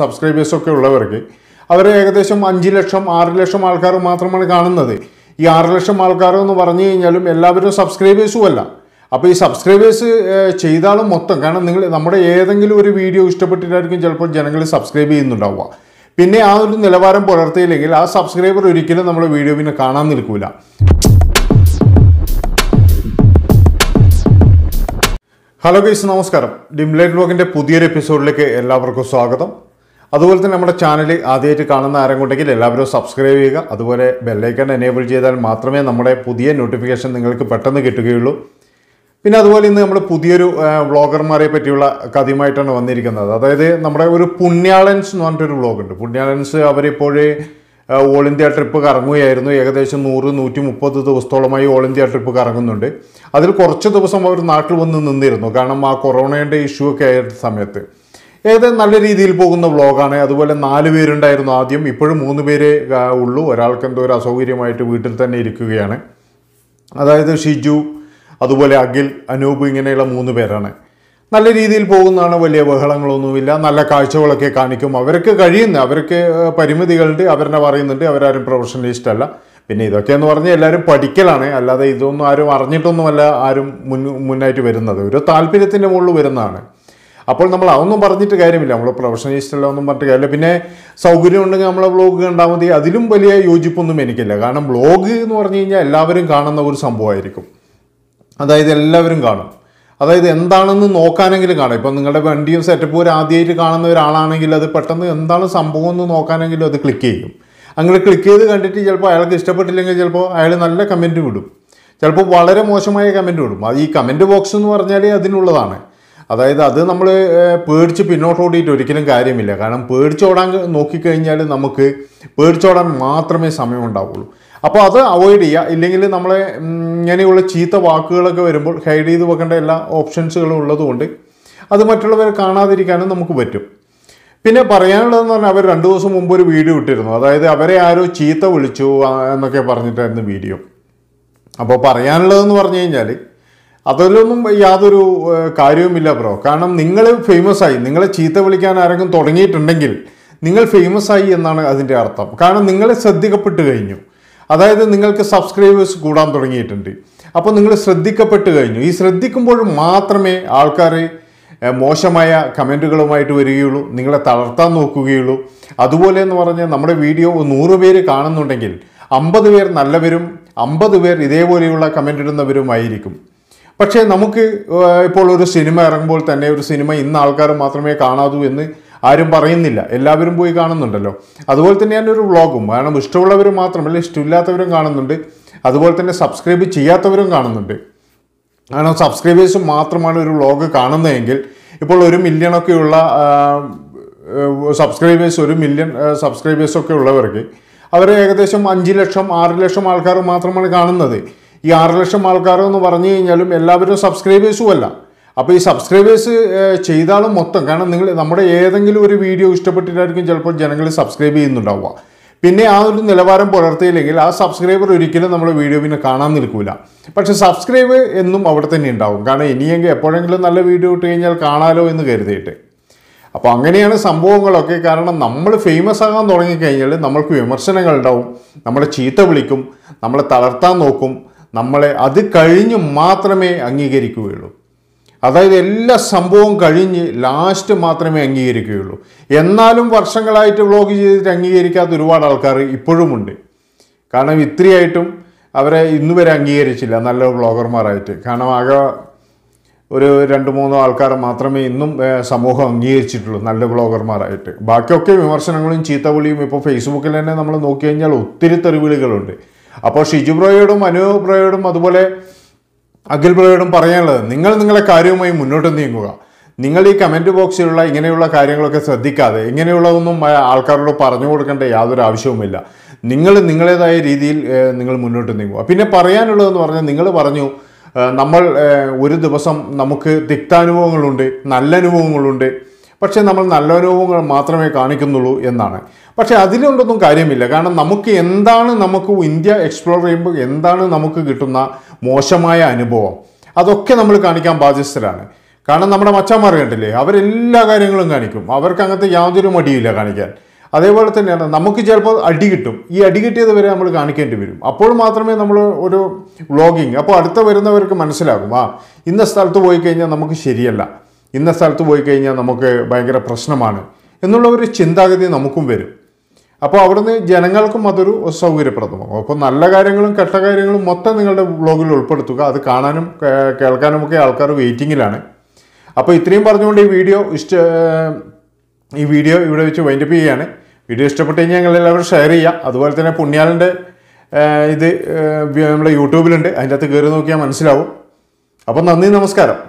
സബ്സ്ക്രൈബേഴ്സൊക്കെ ഉള്ളവർക്ക് അവർ ഏകദേശം അഞ്ച് ലക്ഷം ആറ് ലക്ഷം ആൾക്കാർ മാത്രമാണ് കാണുന്നത് ഈ ആറ് ലക്ഷം ആൾക്കാർ എന്ന് പറഞ്ഞു കഴിഞ്ഞാലും എല്ലാവരും സബ്സ്ക്രൈബേഴ്സും അല്ല അപ്പോൾ ഈ സബ്സ്ക്രൈബേഴ്സ് ചെയ്താലും മൊത്തം കാരണം നിങ്ങൾ നമ്മുടെ ഏതെങ്കിലും ഒരു വീഡിയോ ഇഷ്ടപ്പെട്ടിട്ടായിരിക്കും ചിലപ്പോൾ ജനങ്ങൾ സബ്സ്ക്രൈബ് ചെയ്യുന്നുണ്ടാവുക പിന്നെ ആ ഒരു നിലവാരം പുലർത്തിയില്ലെങ്കിൽ ആ സബ്സ്ക്രൈബർ ഒരിക്കലും നമ്മുടെ വീഡിയോ പിന്നെ കാണാൻ നിൽക്കില്ല ഹലോ ഗൈസ് നമസ്കാരം ഡിംലൈറ്റ് ബ്ലോഗിൻ്റെ പുതിയൊരു എപ്പിസോഡിലേക്ക് എല്ലാവർക്കും സ്വാഗതം അതുപോലെ തന്നെ നമ്മുടെ ചാനൽ ആദ്യമായിട്ട് കാണുന്ന ആരെങ്കിലും എല്ലാവരും സബ്സ്ക്രൈബ് ചെയ്യുക അതുപോലെ ബെല്ലൈക്കൺ എനേബിൾ ചെയ്താൽ മാത്രമേ നമ്മുടെ പുതിയ നോട്ടിഫിക്കേഷൻ നിങ്ങൾക്ക് പെട്ടെന്ന് കിട്ടുകയുള്ളൂ പിന്നെ അതുപോലെ ഇന്ന് നമ്മൾ പുതിയൊരു വ്ളോഗർമാരെ പറ്റിയുള്ള കഥയുമായിട്ടാണ് വന്നിരിക്കുന്നത് അതായത് നമ്മുടെ ഒരു പുണ്യാളൻസ് എന്ന് പറഞ്ഞിട്ടൊരു വ്ളോഗുണ്ട് പുണ്യാളൻസ് അവരിപ്പോഴേ ഓൾ ഇന്ത്യ ട്രിപ്പ് കറങ്ങുകയായിരുന്നു ഏകദേശം നൂറ് നൂറ്റി മുപ്പത് ദിവസത്തോളമായി ഓൾ ഇന്ത്യ ട്രിപ്പ് കറങ്ങുന്നുണ്ട് അതിൽ കുറച്ച് ദിവസം അവർ നാട്ടിൽ വന്ന് നിന്നിരുന്നു കാരണം ആ കൊറോണയുടെ ഇഷ്യൂ ഒക്കെ ആയ സമയത്ത് ഏത് നല്ല രീതിയിൽ പോകുന്ന വ്ളോഗാണ് അതുപോലെ നാല് പേരുണ്ടായിരുന്നു ആദ്യം ഇപ്പോഴും മൂന്ന് പേരെ ഉള്ളൂ ഒരാൾക്ക് എന്തോ ഒരു അസൗകര്യമായിട്ട് വീട്ടിൽ തന്നെ ഇരിക്കുകയാണ് അതായത് ഷിജു അതുപോലെ അഖിൽ അനൂപ് ഇങ്ങനെയുള്ള മൂന്ന് പേരാണ് നല്ല രീതിയിൽ പോകുന്നതാണ് വലിയ ബഹളങ്ങളൊന്നുമില്ല നല്ല കാഴ്ചകളൊക്കെ കാണിക്കും അവർക്ക് കഴിയുന്നു അവർക്ക് പരിമിതികളുണ്ട് അവരെന്നെ പറയുന്നുണ്ട് അവരാരും പ്രൊഫഷണലിസ്റ്റ് അല്ല പിന്നെ ഇതൊക്കെ എന്ന് പറഞ്ഞാൽ എല്ലാവരും പഠിക്കലാണ് അല്ലാതെ ഇതൊന്നും ആരും അറിഞ്ഞിട്ടൊന്നുമല്ല ആരും മുൻ മുന്നായിട്ട് വരുന്നത് ഒരു താല്പര്യത്തിൻ്റെ മുകളിൽ വരുന്നതാണ് അപ്പോൾ നമ്മൾ അതൊന്നും പറഞ്ഞിട്ട് കാര്യമില്ല നമ്മൾ പ്രൊഫഷണലിസ്റ്റല്ല ഒന്നും പറഞ്ഞിട്ട് കാര്യമില്ല പിന്നെ സൗകര്യം ഉണ്ടെങ്കിൽ നമ്മളെ ബ്ലോഗ് കണ്ടാൽ മതി അതിലും വലിയ യോജിപ്പൊന്നും എനിക്കില്ല കാരണം ബ്ലോഗ് എന്ന് പറഞ്ഞു കഴിഞ്ഞാൽ എല്ലാവരും കാണുന്ന ഒരു സംഭവമായിരിക്കും അതായത് എല്ലാവരും കാണും അതായത് എന്താണെന്ന് നോക്കാനെങ്കിലും കാണാം ഇപ്പം നിങ്ങളുടെ വണ്ടിയും സെറ്റപ്പ് ഒരു ആദ്യമായിട്ട് കാണുന്ന ഒരാളാണെങ്കിൽ അത് പെട്ടെന്ന് എന്താണ് സംഭവം എന്ന് നോക്കാനെങ്കിലും അത് ക്ലിക്ക് ചെയ്യും അങ്ങനെ ക്ലിക്ക് ചെയ്ത് കണ്ടിട്ട് ചിലപ്പോൾ അയാൾക്ക് ഇഷ്ടപ്പെട്ടില്ലെങ്കിൽ ചിലപ്പോൾ അയാൾ നല്ല കമൻറ്റ് വിടും ചിലപ്പോൾ വളരെ മോശമായ കമൻറ്റ് വിടും അത് ഈ കമൻറ്റ് ബോക്സ് എന്ന് പറഞ്ഞാൽ അതിനുള്ളതാണ് അതായത് അത് നമ്മൾ പേടിച്ച് പിന്നോട്ട് ഓടിയിട്ട് ഒരിക്കലും കാര്യമില്ല കാരണം പേടിച്ചോടാൻ നോക്കിക്കഴിഞ്ഞാൽ നമുക്ക് പേടിച്ചോടാൻ മാത്രമേ സമയം ഉണ്ടാവുള്ളൂ അപ്പോൾ അത് അവോയ്ഡ് ചെയ്യുക ഇല്ലെങ്കിൽ നമ്മളെ ഇങ്ങനെയുള്ള ചീത്ത വാക്കുകളൊക്കെ വരുമ്പോൾ ഹൈഡ് ചെയ്ത് വെക്കേണ്ട എല്ലാ ഓപ്ഷൻസുകളും ഉള്ളതുകൊണ്ട് അത് മറ്റുള്ളവരെ കാണാതിരിക്കാനും നമുക്ക് പറ്റും പിന്നെ പറയാനുള്ളതെന്ന് പറഞ്ഞാൽ അവർ രണ്ട് ദിവസം മുമ്പ് ഒരു വീഡിയോ ഇട്ടിരുന്നു അതായത് അവരെ ആരോ ചീത്ത വിളിച്ചു എന്നൊക്കെ പറഞ്ഞിട്ടായിരുന്നു വീഡിയോ അപ്പോൾ പറയാനുള്ളതെന്ന് പറഞ്ഞു കഴിഞ്ഞാൽ അതിലൊന്നും യാതൊരു കാര്യവുമില്ല ബ്രോ കാരണം നിങ്ങൾ ഫേമസ് ആയി നിങ്ങളെ ചീത്ത വിളിക്കാൻ ആരെങ്കിലും തുടങ്ങിയിട്ടുണ്ടെങ്കിൽ നിങ്ങൾ ഫേമസ് ആയി എന്നാണ് അതിൻ്റെ അർത്ഥം കാരണം നിങ്ങളെ ശ്രദ്ധിക്കപ്പെട്ട് കഴിഞ്ഞു അതായത് നിങ്ങൾക്ക് സബ്സ്ക്രൈബേഴ്സ് കൂടാൻ തുടങ്ങിയിട്ടുണ്ട് അപ്പോൾ നിങ്ങൾ ശ്രദ്ധിക്കപ്പെട്ട് കഴിഞ്ഞു ഈ ശ്രദ്ധിക്കുമ്പോൾ മാത്രമേ ആൾക്കാർ മോശമായ കമൻറ്റുകളുമായിട്ട് വരികയുള്ളൂ നിങ്ങളെ തളർത്താൻ നോക്കുകയുള്ളൂ അതുപോലെ എന്ന് പറഞ്ഞാൽ നമ്മുടെ വീഡിയോ നൂറ് പേര് കാണുന്നുണ്ടെങ്കിൽ അമ്പത് പേർ നല്ലവരും അമ്പത് പേർ ഇതേപോലെയുള്ള കമൻ്റ് ഇടുന്നവരുമായിരിക്കും പക്ഷേ നമുക്ക് ഇപ്പോൾ ഒരു സിനിമ ഇറങ്ങുമ്പോൾ തന്നെ ഒരു സിനിമ ഇന്ന് ആൾക്കാർ മാത്രമേ കാണാതൂ എന്ന് ആരും പറയുന്നില്ല എല്ലാവരും പോയി കാണുന്നുണ്ടല്ലോ അതുപോലെ തന്നെ ഞാനൊരു വ്ളോഗും കാരണം ഇഷ്ടമുള്ളവർ മാത്രമല്ല ഇഷ്ടമില്ലാത്തവരും കാണുന്നുണ്ട് അതുപോലെ തന്നെ സബ്സ്ക്രൈബ് ചെയ്യാത്തവരും കാണുന്നുണ്ട് കാരണം സബ്സ്ക്രൈബേഴ്സ് മാത്രമാണ് ഒരു വ്ളോഗ് കാണുന്നതെങ്കിൽ ഇപ്പോൾ ഒരു മില്യണൊക്കെയുള്ള സബ്സ്ക്രൈബേഴ്സ് ഒരു മില്യൺ സബ്സ്ക്രൈബേഴ്സൊക്കെ ഉള്ളവർക്ക് അവർ ഏകദേശം അഞ്ച് ലക്ഷം ആറ് ലക്ഷം ആൾക്കാർ മാത്രമാണ് കാണുന്നത് ഈ ആറ് ലക്ഷം ആൾക്കാർ എന്ന് പറഞ്ഞു കഴിഞ്ഞാലും എല്ലാവരും സബ്സ്ക്രൈബേഴ്സും അല്ല അപ്പോൾ ഈ സബ്സ്ക്രൈബേഴ്സ് ചെയ്താലും മൊത്തം കാരണം നിങ്ങൾ നമ്മുടെ ഏതെങ്കിലും ഒരു വീഡിയോ ഇഷ്ടപ്പെട്ടിട്ടായിരിക്കും ചിലപ്പോൾ ജനങ്ങൾ സബ്സ്ക്രൈബ് ചെയ്യുന്നുണ്ടാവുക പിന്നെ ആ ഒരു നിലവാരം പുലർത്തിയില്ലെങ്കിൽ ആ സബ്സ്ക്രൈബർ ഒരിക്കലും നമ്മൾ വീഡിയോ പിന്നെ കാണാൻ നിൽക്കില്ല പക്ഷെ സബ്സ്ക്രൈബ് എന്നും അവിടെ തന്നെ ഉണ്ടാവും കാരണം ഇനിയെങ്കിൽ എപ്പോഴെങ്കിലും നല്ല വീഡിയോ ഇട്ട് കഴിഞ്ഞാൽ കാണാലോ എന്ന് കരുതിയിട്ട് അപ്പോൾ അങ്ങനെയാണ് സംഭവങ്ങളൊക്കെ കാരണം നമ്മൾ ഫേമസ് ആകാൻ തുടങ്ങിക്കഴിഞ്ഞാൽ നമ്മൾക്ക് വിമർശനങ്ങൾ ഉണ്ടാവും നമ്മളെ ചീത്ത വിളിക്കും നമ്മളെ തളർത്താൻ നോക്കും നമ്മളെ അത് കഴിഞ്ഞ് മാത്രമേ അംഗീകരിക്കുകയുള്ളൂ അതായത് എല്ലാ സംഭവവും കഴിഞ്ഞ് ലാസ്റ്റ് മാത്രമേ അംഗീകരിക്കുകയുള്ളൂ എന്നാലും വർഷങ്ങളായിട്ട് വ്ളോഗ് ചെയ്തിട്ട് അംഗീകരിക്കാത്ത ഒരുപാട് ആൾക്കാർ ഇപ്പോഴുമുണ്ട് കാരണം ഇത്രയായിട്ടും അവരെ ഇന്ന് വരെ അംഗീകരിച്ചില്ല നല്ല വ്ളോഗർമാരായിട്ട് കാരണം ആകെ ഒരു രണ്ട് മൂന്നോ ആൾക്കാർ മാത്രമേ ഇന്നും സമൂഹം അംഗീകരിച്ചിട്ടുള്ളൂ നല്ല വ്ളോഗർമാരായിട്ട് ബാക്കിയൊക്കെ വിമർശനങ്ങളും ചീത്ത വിളിയും ഇപ്പോൾ ഫേസ്ബുക്കിൽ തന്നെ നമ്മൾ നോക്കി കഴിഞ്ഞാൽ ഒത്തിരി തെറിവിളികളുണ്ട് അപ്പോൾ ഷിജുബ്രോയോടും ബ്രോയോടും അതുപോലെ അഖിൽ ബ്രോയോടും പറയാനുള്ളത് നിങ്ങൾ നിങ്ങളെ കാര്യവുമായി മുന്നോട്ട് നീങ്ങുക നിങ്ങൾ ഈ കമൻറ്റ് ബോക്സിലുള്ള ഇങ്ങനെയുള്ള കാര്യങ്ങളൊക്കെ ശ്രദ്ധിക്കാതെ ഇങ്ങനെയുള്ളതൊന്നും ആൾക്കാരോട് പറഞ്ഞു കൊടുക്കേണ്ട യാതൊരു ആവശ്യവുമില്ല നിങ്ങൾ നിങ്ങളുടേതായ രീതിയിൽ നിങ്ങൾ മുന്നോട്ട് നീങ്ങുക പിന്നെ പറയാനുള്ളതെന്ന് പറഞ്ഞാൽ നിങ്ങൾ പറഞ്ഞു നമ്മൾ ഒരു ദിവസം നമുക്ക് തിക്താനുഭവങ്ങളുണ്ട് നല്ല അനുഭവങ്ങളുണ്ട് പക്ഷേ നമ്മൾ നല്ല അനുഭവങ്ങൾ മാത്രമേ കാണിക്കുന്നുള്ളൂ എന്നാണ് പക്ഷേ അതിലുണ്ടൊന്നും കാര്യമില്ല കാരണം നമുക്ക് എന്താണ് നമുക്ക് ഇന്ത്യ എക്സ്പ്ലോർ ചെയ്യുമ്പോൾ എന്താണ് നമുക്ക് കിട്ടുന്ന മോശമായ അനുഭവം അതൊക്കെ നമ്മൾ കാണിക്കാൻ ബാധ്യസ്ഥരാണ് കാരണം നമ്മുടെ മച്ചന്മാർ കണ്ടില്ലേ അവരെല്ലാ കാര്യങ്ങളും കാണിക്കും അവർക്ക് അങ്ങനത്തെ യാതൊരു മടിയില്ല കാണിക്കാൻ അതേപോലെ തന്നെയാണ് നമുക്ക് ചിലപ്പോൾ അടി കിട്ടും ഈ അടി കിട്ടിയത് വരെ നമ്മൾ കാണിക്കേണ്ടി വരും അപ്പോൾ മാത്രമേ നമ്മൾ ഒരു വ്ളോഗിങ് അപ്പോൾ അടുത്ത വരുന്നവർക്ക് മനസ്സിലാകും ആ ഇന്ന സ്ഥലത്ത് പോയി കഴിഞ്ഞാൽ നമുക്ക് ശരിയല്ല ഇന്ന സ്ഥലത്ത് പോയി കഴിഞ്ഞാൽ നമുക്ക് ഭയങ്കര പ്രശ്നമാണ് എന്നുള്ള ഒരു ചിന്താഗതി നമുക്കും വരും അപ്പോൾ അവിടുന്ന് ജനങ്ങൾക്കും അതൊരു സൗകര്യപ്രദമാകും അപ്പോൾ നല്ല കാര്യങ്ങളും കെട്ട കാര്യങ്ങളും മൊത്തം നിങ്ങളുടെ ബ്ലോഗിൽ ഉൾപ്പെടുത്തുക അത് കാണാനും കേൾക്കാനും ഒക്കെ ആൾക്കാർ വെയിറ്റിങ്ങിലാണ് അപ്പോൾ ഇത്രയും പറഞ്ഞുകൊണ്ട് ഈ വീഡിയോ ഇഷ്ട ഈ വീഡിയോ ഇവിടെ വെച്ച് വൈൻഡപ്പ് ചെയ്യുകയാണ് വീഡിയോ ഇഷ്ടപ്പെട്ട് കഴിഞ്ഞാൽ ഞങ്ങൾ എല്ലാവരും ഷെയർ ചെയ്യാം അതുപോലെ തന്നെ പുണ്യാലിൻ്റെ ഇത് നമ്മുടെ യൂട്യൂബിലുണ്ട് അതിൻ്റെ അകത്ത് കയറി നോക്കിയാൽ മനസ്സിലാവും അപ്പോൾ നന്ദി നമസ്കാരം